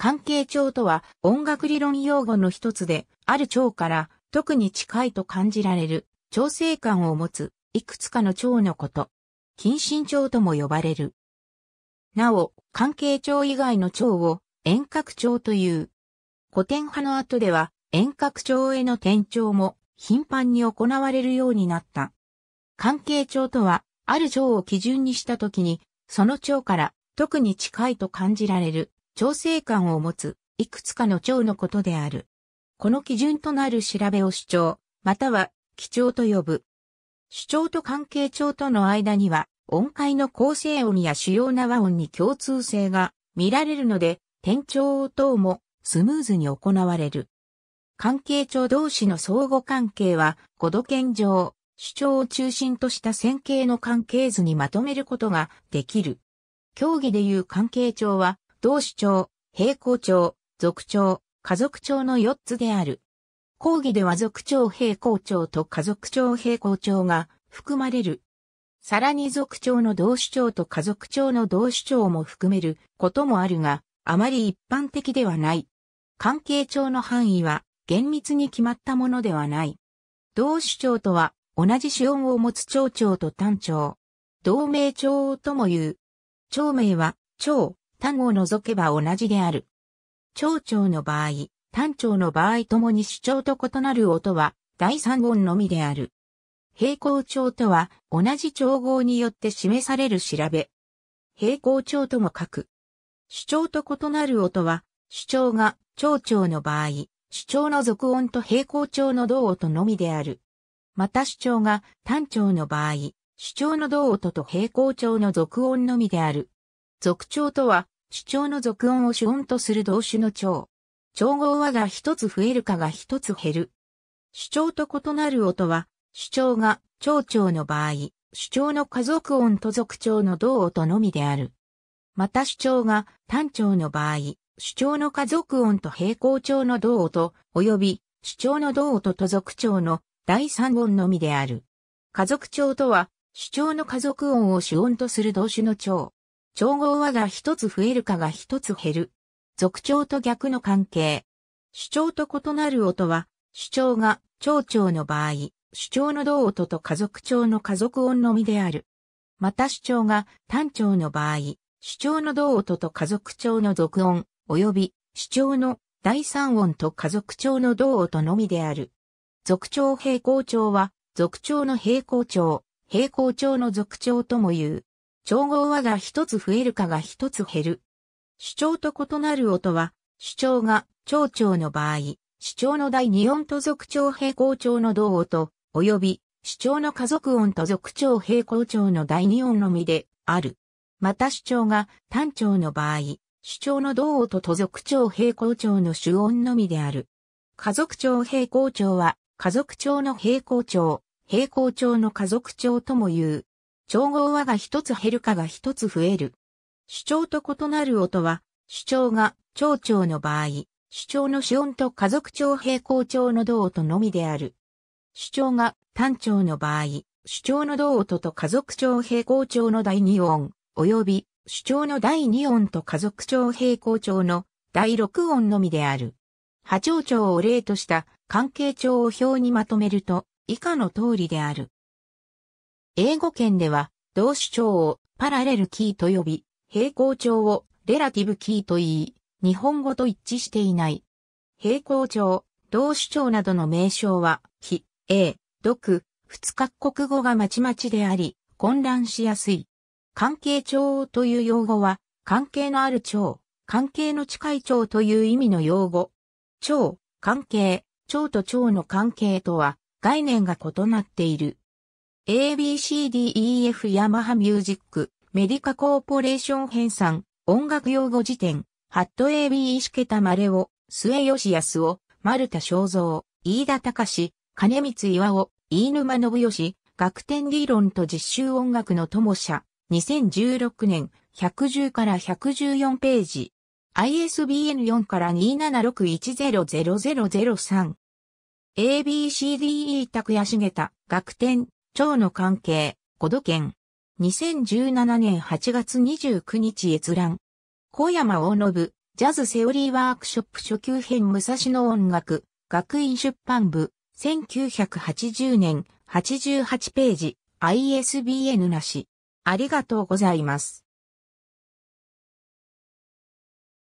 関係調とは音楽理論用語の一つで、ある調から特に近いと感じられる調整感を持ついくつかの調のこと。近親調とも呼ばれる。なお、関係調以外の調を遠隔調という。古典派の後では遠隔調への転調も頻繁に行われるようになった。関係調とは、ある調を基準にしたときに、その調から特に近いと感じられる調整官を持つ、いくつかの長のことである。この基準となる調べを主張、または、基調と呼ぶ。主張と関係調との間には、音階の構成音や主要な和音に共通性が見られるので、転調等もスムーズに行われる。関係調同士の相互関係は、五度圏上、主張を中心とした線形の関係図にまとめることができる。競技でいう関係調は、同主長、平行長、族長、家族長の4つである。講義では族長平行長と家族長平行長が含まれる。さらに族長の同主長と家族長の同主長も含めることもあるが、あまり一般的ではない。関係長の範囲は厳密に決まったものではない。同主長とは同じ主音を持つ町長と単長。同名町とも言う。町名は、町、単を除けば同じである。長調の場合、単調の場合ともに主張と異なる音は第三音のみである。平行調とは同じ調合によって示される調べ。平行調とも書く。主張と異なる音は、主張が長調の場合、主張の続音と平行調の同音のみである。また主張が単調の場合、主張の同音と平行調の続音のみである。俗調とは、主張の俗音を主音とする動詞の調。調合はが一つ増えるかが一つ減る。主張と異なる音は、主張が長調の場合、主張の家族音と俗調の同音のみである。また主張が単調の場合、主張の家族音と平行調の同音、及び主張の同音と俗調の第三音のみである。家族調とは、主張の家族音を主音とする動詞の調。調合はが一つ増えるかが一つ減る。属調と逆の関係。主張と異なる音は、主張が長調の場合、主張の同音と家族調の家族音のみである。また主張が単調の場合、主張の同音と家族調の属音、及び主張の第三音と家族調の同音のみである。属調平行調は、属調の平行調、平行調の属調とも言う。調合はが一つ増えるかが一つ減る。主張と異なる音は、主張が長調の場合、主張の第二音と属調平行調の同音、及び主張の家族音と属調平行調の第二音のみである。また主張が単調の場合、主張の同音と属調平行調の主音のみである。家族調平行調は、家族調の平行調、平行調の家族調とも言う。調合和が一つ減るかが一つ増える。主張と異なる音は、主張が長調の場合、主張の主音と家族調平行調の同音のみである。主張が単調の場合、主張の同音と家族調平行調の第二音、及び主張の第二音と家族調平行調の第六音のみである。波長調を例とした関係調を表にまとめると以下の通りである。英語圏では、同主張をパラレルキーと呼び、平行調をレラティブキーと言い、日本語と一致していない。平行調、同主張などの名称は、非、英、独、二各国語がまちまちであり、混乱しやすい。関係調という用語は、関係のある調、関係の近い調という意味の用語。調、関係、調と調の関係とは概念が異なっている。ABCDEF ヤマハミュージック、メディカコーポレーション編纂、音楽用語辞典、ハット AB 石桁マレオ、末吉康夫、丸田正造、飯田隆、金光岩尾、飯沼信義、学天理論と実習音楽の友社、2016年、110から114ページ。ISBN4 から2 7 6 1 0 0 0 3 ABCDE 拓也茂田、楽天、蝶の関係、5度県。2017年8月29日閲覧。小山大信、ジャズセオリーワークショップ初級編武蔵野音楽、学院出版部、1980年、88ページ、ISBN なし。ありがとうございます。